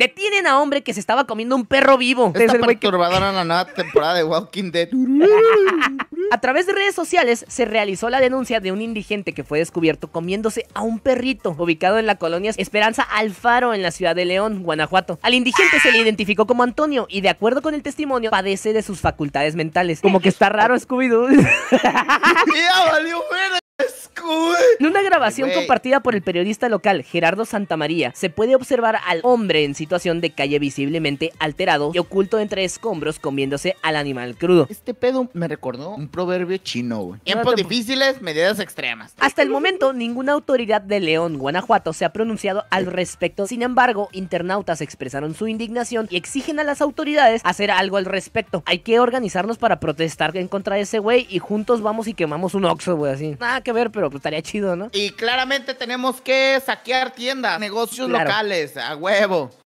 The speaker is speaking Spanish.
Detienen a hombre que se estaba comiendo un perro vivo. Esta es perturbadora la nueva temporada de Walking Dead. a través de redes sociales se realizó la denuncia de un indigente que fue descubierto comiéndose a un perrito ubicado en la colonia Esperanza Alfaro en la ciudad de León, Guanajuato. Al indigente se le identificó como Antonio y de acuerdo con el testimonio padece de sus facultades mentales. Como que está raro Scooby-Doo. ¡Ya valió en una grabación compartida por el periodista local Gerardo Santamaría, se puede observar al hombre en situación de calle visiblemente alterado y oculto entre escombros comiéndose al animal crudo. Este pedo me recordó un proverbio chino, güey. Tiempos difíciles, medidas extremas. Hasta el momento, ninguna autoridad de León, Guanajuato, se ha pronunciado al respecto. Sin embargo, internautas expresaron su indignación y exigen a las autoridades hacer algo al respecto. Hay que organizarnos para protestar en contra de ese güey y juntos vamos y quemamos un oxo, güey, así. Nada que ver, pero pues estaría chido. Y claramente tenemos que saquear tiendas, negocios locales, a huevo.